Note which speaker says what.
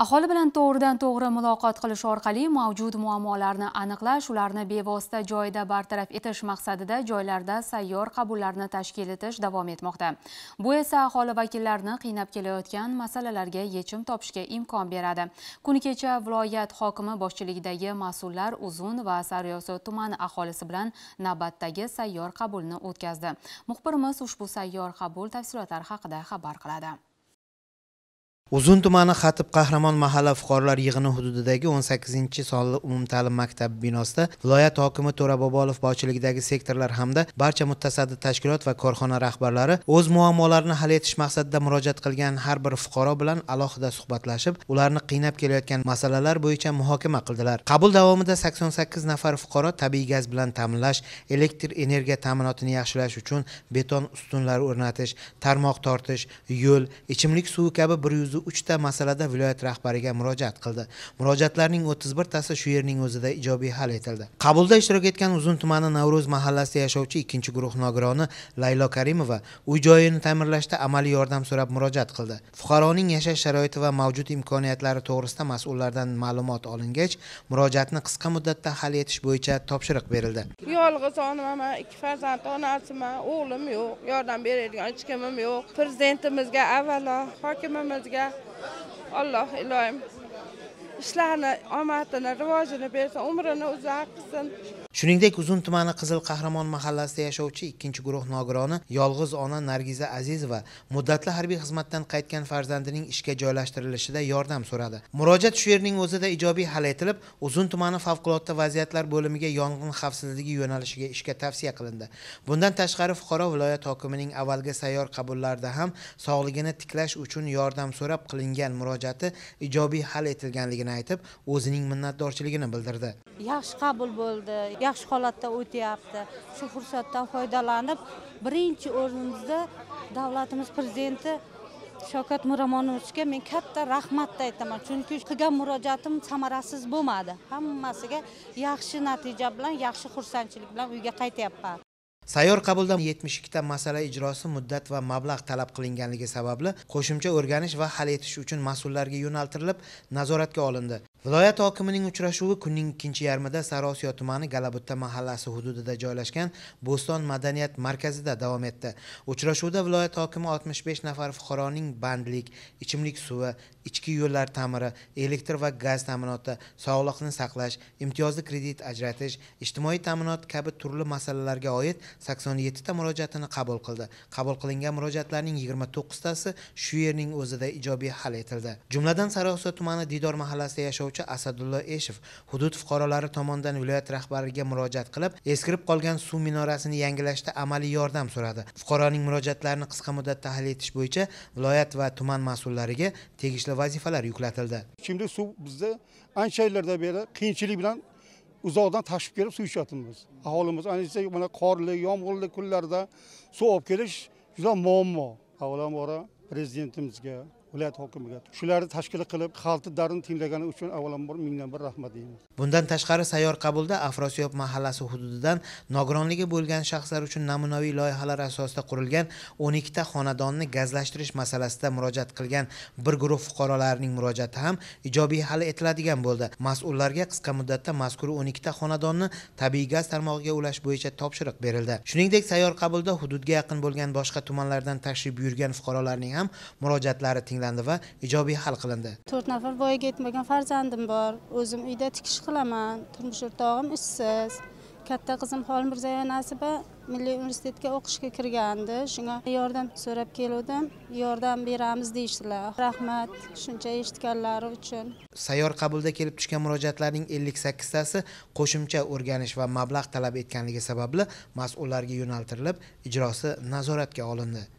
Speaker 1: aholi bilan to'g'ridan to'g'ri muloqot qilish orqali mavjud muammolarni aniqlash ularni bevosita joyida bartaraf etish maqsadida joylarda sayyor qabullarni tashkil etish davom etmoqda bu esa aholi vakillarini qiynab kelayotgan masalalarga yechim topishga imkon beradi kuni kecha viloyat hokimi boshchiligidagi mas'ullar uzun va sariyosot tumani aholisi bilan navbatdagi sayyor qabulni o'tkazdi muxbirimiz ushbu sayyor qabul tafsilotlari haqida xabar qiladi uzun tumani xatib qahramon mahalla fuqarolar yig'ini hududidagi 18 sakkizinchi sonli umumta'lim maktabi binosida viloyat hokimi to'ra bobolov boshchiligidagi sektorlar hamda barcha mutasaddi tashkilot va korxona rahbarlari o'z muammolarini hal etish maqsadida murojaat qilgan har bir fuqaro bilan alohida suhbatlashib ularni qiynab kelayotgan masalalar bo'yicha muhokama qildilar qabul davomida 88 nafar fuqaro tabiiy gaz bilan ta'minlash elektr energiya ta'minotini yaxshilash uchun beton ustunlar o'rnatish tarmoq tortish yo'l ichimlik suvi kabi bir yuz uchta masalada viloyat rahbariga murojaat qildi murojaatlarning o'ttiz birtasi shu yerning o'zida ijobiy hal etildi qabulda ishtirok etgan uzun tumani navro'z mahallasida yashovchi ikkinchi guruh nogironi laylo karimova uy joyini ta'mirlashda amaliy yordam so'rab murojaat qildi fuqaroning yashash sharoiti va mavjud imkoniyatlari to'g'risida mas'ullardan ma'lumot olingach murojaatni qisqa muddatda hal etish bo'yicha topshiriq berildi yolg'iz onaman ikki farzand onasiman o'g'lim yo'q yordam beradigan hech kimim yo'q prezidentimizga avvalo hokimimizga الله إلهي. اشلعنا عمعتنا رواجنا بيرتا عمرنا وزعقسن shuningdek uzun tumani qizil qahramon mahallasida yashovchi ikkinchi guruh nogironi yolg'iz ona nargiza azizova muddatli harbiy xizmatdan qaytgan farzandining ishga joylashtirilishida yordam so'radi murojaat shu yerning o'zida ijobiy hal etilib uzun tumani favqulodda vaziyatlar bo'limiga yong'in xavfsizligi yo'nalishiga ishga tavsiya qilindi bundan tashqari fuqaro viloyat hokimining avvalgi sayyor qabullarida ham sog'ligini tiklash uchun yordam so'rab qilingan murojaati ijobiy hal etilganligini aytib o'zining minnatdorchiligini bildirdi yaxshi qabul bo'ldi yaxshi holatda o'tyapti shu fursatdan foydalanib birinchi o'rinda davlatimiz prezidenti shavkat miromonovichga men katta rahmatni aytaman chunki qilgan murojaatim samarasiz bo'lmadi hammasiga yaxshi natija bilan yaxshi xursandchilik bilan uyga qaytyapman sayyor qabulda 72 ta masala ijrosi muddat va mablag' talab qilinganligi sababli qo'shimcha o'rganish va hal etish uchun mas'ullarga yo'naltirilib nazoratga olindi viloyat hokimining uchrashuvi kunning ikkinchi yarmida sarosiyo tumani galabutta mahallasi hududida joylashgan bo'ston madaniyat markazida davom etdi uchrashuvda viloyat hokimi 65 nafar fuqaroning bandlik ichimlik suvi ichki yo'llar ta'miri elektr va gaz ta'minoti sog'liqni saqlash imtiyozli kredit ajratish ijtimoiy ta'minot kabi turli masalalarga oid 87 ta murojaatini qabul qildi qabul qilingan murojaatlarning 29 tasi shu yerning o'zida ijobiy hal etildi jumladan sarosiyo tumani didor mahallasida yashovchi boshqaruvchi asadullo eshev hudud fuqarolari tomonidan viloyat rahbariga murojaat qilib eskirib qolgan suv minorasini yangilashda amaliy yordam so'radi fuqaroning murojaatlarini qisqa muddatda hal etish bo'yicha viloyat va tuman mas'ullariga tegishli vazifalar yuklatildi kimda suv bizda ancha yillardan beri qiyinchilik bilan uzoqdan tashib kelib suv ichyapmiz aholimiz ayniqsa mana qorli yomg'irli kunlarda suv olib kelish juda muammo avvalambor prezidentimizga viloyat hokimiga shularni tashkil qilib xalqni dardini tinglagani uchun avvalambor mingdan bir rahmat deymiz bundan tashqari sayyor qabulda afrosiyob mahallasi hududidan nogironligi bo'lgan shaxslar uchun namunaviy loyihalar asosida qurilgan o'n ikkita xonadonni gazlashtirish masalasida murojaat qilgan bir guruh fuqarolarning murojaati ham ijobiy hal etiladigan bo'ldi mas'ullarga qisqa muddatda mazkur o'n ikkita xonadonni tabiiy gaz tarmog'iga ulash bo'yicha topshiriq berildi shuningdek sayyor qabulda hududga yaqin bo'lgan boshqa tumanlardan tashrif buyurgan fuqarolarning ham murojaatlari tinglandi yangrandi va ijobiy hal qilindi to'rt nafar voyaga yetmagan farzandim bor o'zim uyda tikish qilaman turmush o'rtog'im ishsiz katta qizim mirzayeva nasiba milliy universitetga o'qishga kirgandi shunga yordam so'rab keluvdim yordam beramiz deyishdilar rahmat shuncha eshitganlari uchun sayyor qabulda kelib tushgan murojaatlarning ellik sakkiztasi qo'shimcha o'rganish va mablag' talab etganligi sababli mas'ullarga yo'naltirilib ijrosi nazoratga olindi